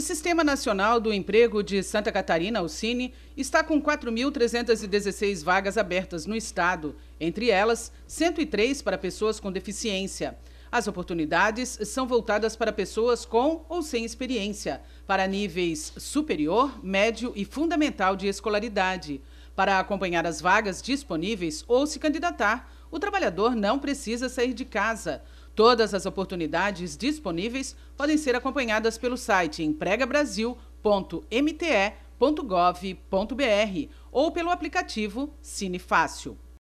O Sistema Nacional do Emprego de Santa Catarina, o Cine, está com 4.316 vagas abertas no estado, entre elas 103 para pessoas com deficiência. As oportunidades são voltadas para pessoas com ou sem experiência, para níveis superior, médio e fundamental de escolaridade. Para acompanhar as vagas disponíveis ou se candidatar, o trabalhador não precisa sair de casa. Todas as oportunidades disponíveis podem ser acompanhadas pelo site empregabrasil.mte.gov.br ou pelo aplicativo Cine Fácil.